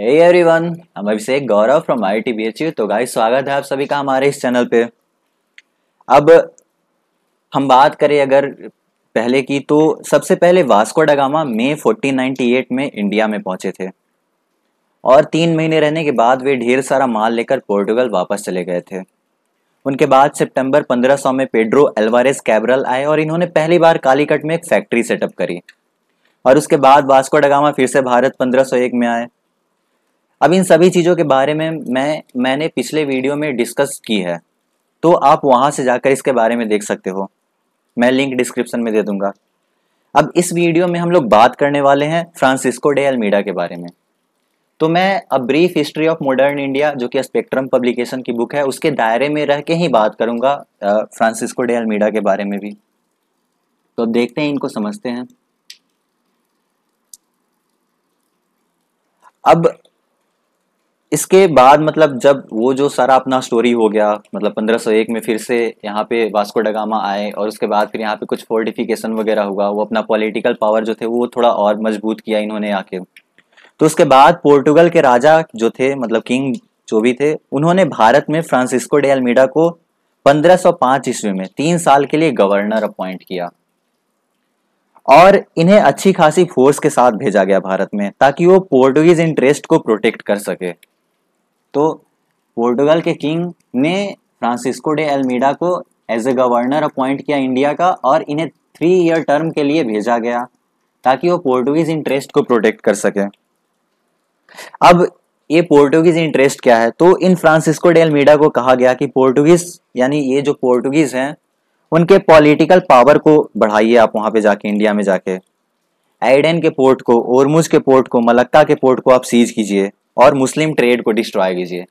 हे hey everyone हम Abhishek Gaurav from I T B H U तो guys स्वागत है आप सभी का हमारे इस चैनल पे अब हम बात करें अगर पहले की तो सबसे पहले वास्को डगामा मई 1498 में इंडिया में पहुंचे थे और तीन महीने रहने के बाद वे ढेर सारा माल लेकर पोर्टुगल वापस चले गए थे उनके बाद सितंबर 1500 में पेड्रो एल्वारेस कैबरल आए और इन्होंने पहली बार कालीकट में एक फैक्ट्री सेटअप करी और उसके बाद वास्को डगामा फिर से भारत 1501 में आए अब इन सभी चीज़ों के बारे में मैं मैंने पिछले वीडियो में डिस्कस की है तो आप वहाँ से जाकर इसके बारे में देख सकते हो मैं लिंक डिस्क्रिप्शन में दे दूंगा अब इस वीडियो में हम लोग बात करने वाले हैं फ्रांसिस्को डे अल्मीडा के बारे में तो मैं अब brief history of modern India जो कि स्पेक्ट्रम पब्लिकेशन की बुक है उसके दायरे में रह के ही बात करूंगा फ्रांसिस्को डे अल्मीडा के बारे में भी तो देखते हैं इनको समझते हैं अब इसके बाद मतलब जब वो जो सारा अपना स्टोरी हो गया मतलब 1501 में फिर से यहाँ पे वास्को डगामा आए और उसके बाद फिर यहाँ पे कुछ फोर्टिफिकेशन वगैरह हुआ वो अपना पॉलिटिकल पावर जो थे वो थोड़ा और मजबूत किया इन्होंने आके तो उसके बाद पोर्टुगल के राजा जो थे मतलब किंग जो भी थे उन्होंने भारत में फ्रांसिस्को डे अल्मीडा को 1505 ईस्वी में तीन साल के लिए गवर्नर अपॉइंट किया और इन्हें अच्छी खासी फोर्स के साथ भेजा गया भारत में ताकि वो पोर्टुगीज इंटरेस्ट को प्रोटेक्ट कर सके तो पोर्टुगल के किंग ने फ्रांसिस्को डे एलमीडा को एज ए गवर्नर अपॉइंट किया इंडिया का और इन्हें थ्री ईयर टर्म के लिए भेजा गया ताकि वो पोर्टुगीज इंटरेस्ट को प्रोटेक्ट कर सके अब ये पोर्टुगीज इंटरेस्ट क्या है तो इन फ्रांसिस्को डेल मीडा को कहा गया कि पोर्टुगीज यानी ये जो पोर्टुगीज हैं उनके पॉलिटिकल पावर को बढ़ाइए आप वहाँ पे जाके इंडिया में जाके आइडेन के पोर्ट को ओरमुज के पोर्ट को मलक्का के पोर्ट को आप सीज कीजिए और मुस्लिम ट्रेड को डिस्ट्रॉय कीजिए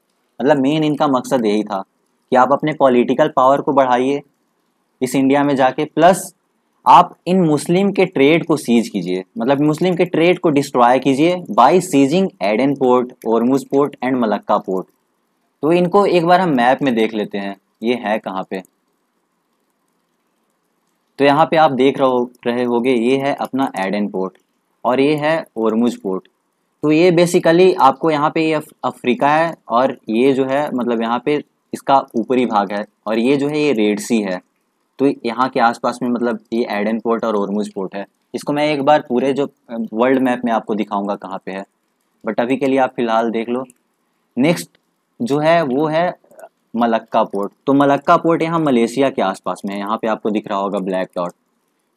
मतलब मेन इनका मकसद यही था कि आप अपने पॉलिटिकल पावर को बढ़ाइए इस इंडिया में जाके प्लस आप इन मुस्लिम के ट्रेड को सीज कीजिए मतलब मुस्लिम के ट्रेड को डिस्ट्रॉय कीजिए बाय सीजिंग एडन पोर्ट और पोर्ट एंड मलक्का पोर्ट तो इनको एक बार हम मैप में देख लेते हैं ये है कहाँ पे तो यहाँ पे आप देख रहे हो रहे होगे ये है अपना एडन पोर्ट और ये है ओरमुज पोर्ट तो ये बेसिकली आपको यहाँ पे ये अफ्रीका है और ये जो है मतलब यहाँ पे इसका ऊपरी भाग है और ये जो है ये रेड सी है तो यहाँ के आसपास में मतलब ये एडन पोर्ट और ओरमुज पोर्ट है इसको मैं एक बार पूरे जो वर्ल्ड मैप में आपको दिखाऊंगा कहाँ पे है बट अभी के लिए आप फिलहाल देख लो नेक्स्ट जो है वो है मलक्का पोर्ट तो मलक्का पोर्ट यहाँ मलेशिया के आसपास में है यहाँ पे आपको दिख रहा होगा ब्लैक डॉट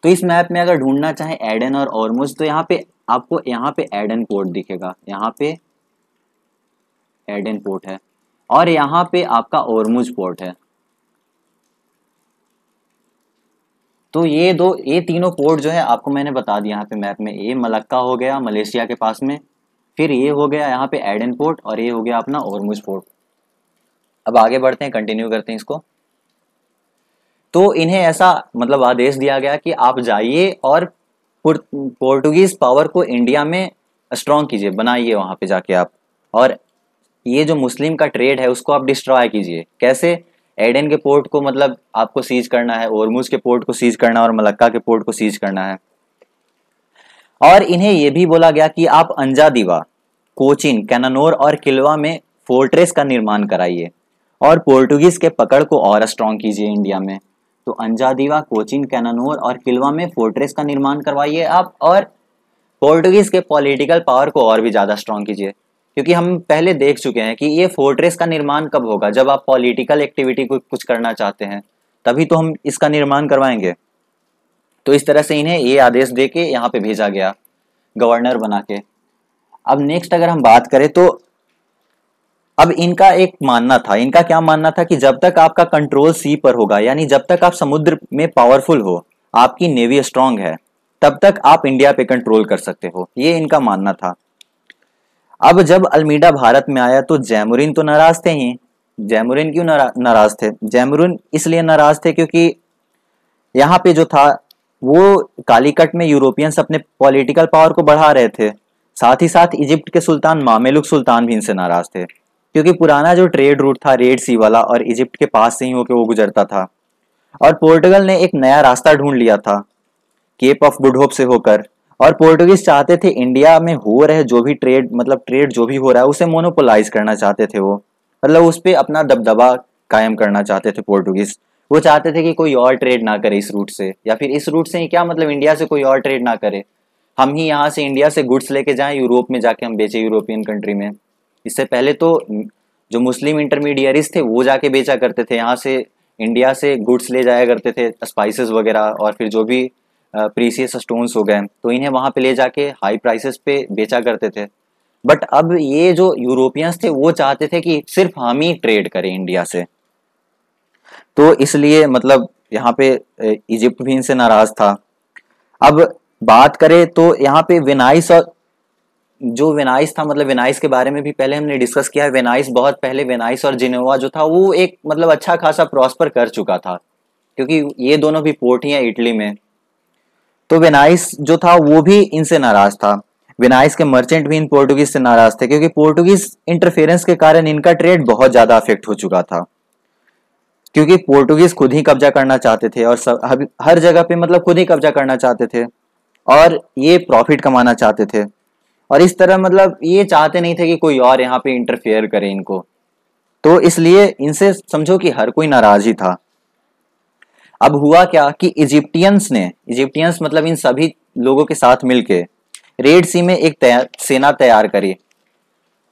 तो इस मैप में अगर ढूंढना चाहे एडन और ओरमुज तो यहाँ पे आपको यहाँ पे एड एन पोर्ट दिखेगा यहाँ पे एड एन पोर्ट है और यहाँ पे आपका ओरमुज पोर्ट है तो ये दो ये तीनों पोर्ट जो है आपको मैंने बता दिया यहाँ पे मैप में ये मलक्का हो गया मलेशिया के पास में फिर ये हो गया यहाँ पे एडन पोर्ट और ये हो गया अपना ओरमुज पोर्ट अब आगे बढ़ते हैं कंटिन्यू करते हैं इसको तो इन्हें ऐसा मतलब आदेश दिया गया कि आप जाइए और पोर्टुगीज पावर को इंडिया में स्ट्रॉन्ग कीजिए बनाइए वहां पे जाके आप और ये जो मुस्लिम का ट्रेड है उसको आप डिस्ट्रॉय कीजिए कैसे एडेन के पोर्ट को मतलब आपको सीज करना है ओरमुज के पोर्ट को सीज करना और मलक्का के पोर्ट को सीज करना है और इन्हें यह भी बोला गया कि आप अंजादीवा कोचिन कैनानोर और किलवा में फोर्ट्रेस का निर्माण कराइए और पोर्टुगीज के पकड़ को और स्ट्रॉन्ग कीजिए इंडिया में तो अंजादीवा कोचिन कैनानोर और किलवा में फोर्ट्रेस का निर्माण करवाइए आप और पोर्टुगीज के पॉलिटिकल पावर को और भी ज़्यादा स्ट्रॉन्ग कीजिए क्योंकि हम पहले देख चुके हैं कि ये फोर्ट्रेस का निर्माण कब होगा जब आप पॉलिटिकल एक्टिविटी को कुछ करना चाहते हैं तभी तो हम इसका निर्माण करवाएंगे तो इस तरह से इन्हें ये आदेश दे के यहाँ पे भेजा गया गवर्नर बना के अब नेक्स्ट अगर हम बात करें तो अब इनका एक मानना था इनका क्या मानना था कि जब तक आपका कंट्रोल सी पर होगा यानी जब तक आप समुद्र में पावरफुल हो आपकी नेवी स्ट्रांग है तब तक आप इंडिया पे कंट्रोल कर सकते हो ये इनका मानना था अब जब अल्मीडा भारत में आया तो जैमुरिन तो नाराज थे ही जैमुरिन क्यों नारा, नाराज थे जैमुरिन इसलिए नाराज थे क्योंकि यहाँ पे जो था वो कालीकट में यूरोपियंस अपने पॉलिटिकल पावर को बढ़ा रहे थे साथ ही साथ इजिप्ट के सुल्तान मामेलुक सुल्तान भी इनसे नाराज थे क्योंकि पुराना जो ट्रेड रूट था रेड सी वाला और इजिप्ट के पास से ही होकर वो गुजरता था और पोर्टुगल ने एक नया रास्ता ढूंढ लिया था केप ऑफ गुड होप से होकर और पोर्टुगीज चाहते थे इंडिया में हो रहे जो भी ट्रेड मतलब ट्रेड जो भी हो रहा है उसे मोनोपोलाइज करना चाहते थे वो मतलब उस पर अपना दबदबा कायम करना चाहते थे पोर्टुगीज वो चाहते थे कि कोई और ट्रेड ना करे इस रूट से या फिर इस रूट से ही क्या मतलब इंडिया से कोई और ट्रेड ना करे हम ही यहाँ से इंडिया से गुड्स लेके जाएं यूरोप में जाके हम बेचे यूरोपियन कंट्री में इससे पहले तो जो मुस्लिम इंटरमीडियरीज थे वो जाके बेचा करते थे यहाँ से इंडिया से गुड्स ले जाया करते थे स्पाइसेस वगैरह और फिर जो भी प्रीसियस स्टोन्स हो गए तो इन्हें वहाँ पे ले जाके हाई प्राइसेस पे बेचा करते थे बट अब ये जो यूरोपियंस थे वो चाहते थे कि सिर्फ हम ही ट्रेड करें इंडिया से तो इसलिए मतलब यहाँ पे इजिप्ट भी इनसे नाराज था अब बात करें तो यहाँ पे विनाइस और जो वेनाइस था मतलब वेनाइस के बारे में भी पहले हमने डिस्कस किया है वेनाइस बहुत पहले वेनाइस और जिनोवा जो था वो एक मतलब अच्छा खासा प्रॉस्पर कर चुका था क्योंकि ये दोनों भी पोर्ट ही हैं इटली में तो वेनाइस जो था वो भी इनसे नाराज था वेनाइस के मर्चेंट भी इन पोर्टुगीज से नाराज थे क्योंकि पोर्टुगीज इंटरफेरेंस के कारण इनका ट्रेड बहुत ज़्यादा अफेक्ट हो चुका था क्योंकि पोर्टुगीज खुद ही कब्जा करना चाहते थे और सब हर जगह पे मतलब खुद ही कब्जा करना चाहते थे और ये प्रॉफिट कमाना चाहते थे और इस तरह मतलब ये चाहते नहीं थे कि कोई और यहाँ पे इंटरफेयर करे इनको तो इसलिए इनसे समझो कि हर कोई नाराज ही था अब हुआ क्या कि इजिप्टियंस ने इजिप्टियंस मतलब इन सभी लोगों के साथ मिलके रेड सी में एक तैयार, सेना तैयार करी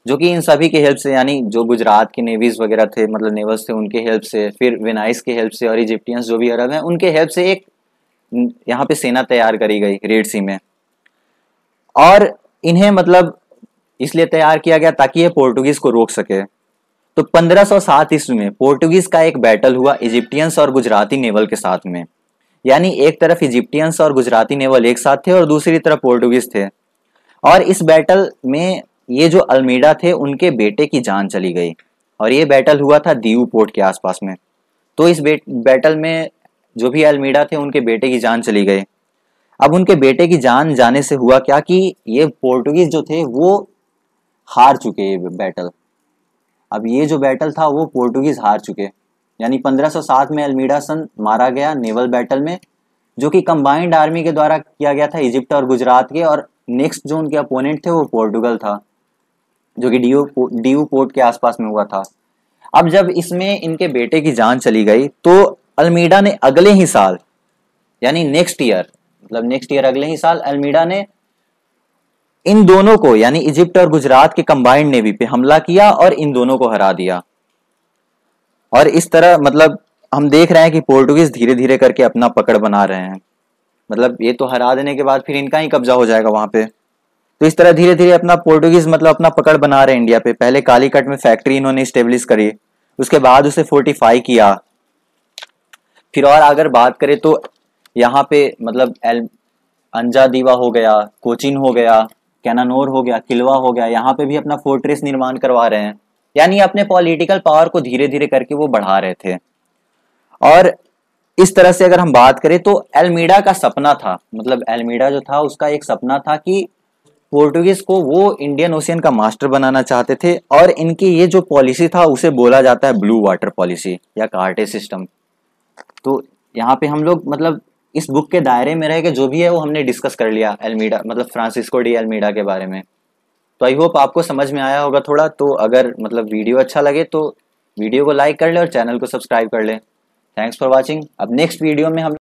जो कि इन सभी के हेल्प से यानी जो गुजरात के नेवीज वगैरह थे मतलब नेवस थे उनके हेल्प से फिर वेनाइस के हेल्प से और इजिप्टियंस जो भी अरब हैं उनके हेल्प से एक यहाँ पे सेना तैयार करी गई रेड सी में और इन्हें मतलब इसलिए तैयार किया गया ताकि ये पोर्टुगीज को रोक सके तो 1507 ईस्वी में पोर्टुगीज का एक बैटल हुआ इजिप्टियंस और गुजराती नेवल के साथ में यानी एक तरफ इजिप्टियंस और गुजराती नेवल एक साथ थे और दूसरी तरफ पोर्टुगीज थे और इस बैटल में ये जो अल्मीडा थे उनके बेटे की जान चली गई और ये बैटल हुआ था दीव पोर्ट के आसपास में तो इस बैटल में जो भी अल्मीडा थे उनके बेटे की जान चली गई अब उनके बेटे की जान जाने से हुआ क्या कि ये पोर्टुगीज जो थे वो हार चुके ये बैटल अब ये जो बैटल था वो पोर्टुगीज हार चुके यानी 1507 में अल्मीडा सन मारा गया नेवल बैटल में जो कि कंबाइंड आर्मी के द्वारा किया गया था इजिप्ट और गुजरात के और नेक्स्ट जो उनके अपोनेंट थे वो पोर्टुगल था जो कि डीओ डीयू पोर्ट के आसपास में हुआ था अब जब इसमें इनके बेटे की जान चली गई तो अल्मीडा ने अगले ही साल यानी नेक्स्ट ईयर मतलब नेक्स्ट ईयर अगले ही साल अल्मीडा ने इन दोनों को यानी इजिप्ट और गुजरात के कंबाइंड नेवी पे हमला किया और इन दोनों को हरा दिया और इस तरह मतलब हम देख रहे हैं कि पोर्टुगीज धीरे धीरे करके अपना पकड़ बना रहे हैं मतलब ये तो हरा देने के बाद फिर इनका ही कब्जा हो जाएगा वहां पे तो इस तरह धीरे धीरे अपना पोर्टुगीज मतलब अपना पकड़ बना रहे हैं इंडिया पे पहले कालीकट में फैक्ट्री इन्होंने स्टेब्लिश करी उसके बाद उसे फोर्टिफाई किया फिर और अगर बात करें तो यहाँ पे मतलब एल अंजा दीवा हो गया कोचिन हो गया कैनानोर हो गया किलवा हो गया यहाँ पे भी अपना फोर्ट्रेस निर्माण करवा रहे हैं यानी अपने पॉलिटिकल पावर को धीरे धीरे करके वो बढ़ा रहे थे और इस तरह से अगर हम बात करें तो एलमीडा का सपना था मतलब एलमीडा जो था उसका एक सपना था कि पोर्टुगीज को वो इंडियन ओशियन का मास्टर बनाना चाहते थे और इनकी ये जो पॉलिसी था उसे बोला जाता है ब्लू वाटर पॉलिसी या कार्टे सिस्टम तो यहाँ पे हम लोग मतलब इस बुक के दायरे में रह के जो भी है वो हमने डिस्कस कर लिया एलमीडा मतलब फ्रांसिस्को डी एलमीडा के बारे में तो आई होप आपको समझ में आया होगा थोड़ा तो अगर मतलब वीडियो अच्छा लगे तो वीडियो को लाइक कर ले और चैनल को सब्सक्राइब कर ले थैंक्स फॉर वॉचिंग अब नेक्स्ट वीडियो में हम